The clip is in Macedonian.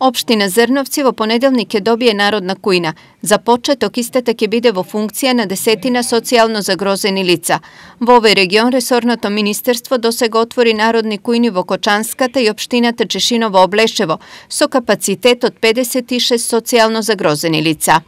Општина Зрновци во понеделник ќе добие народна кујна. За почеток истата ќе биде во функција на десетина социјално загрозени лица. Во овој регион ресорното министерство досега отвори народни кујни во Кочанската и општината Чешиново Облешево со капацитет од 56 социјално загрозени лица.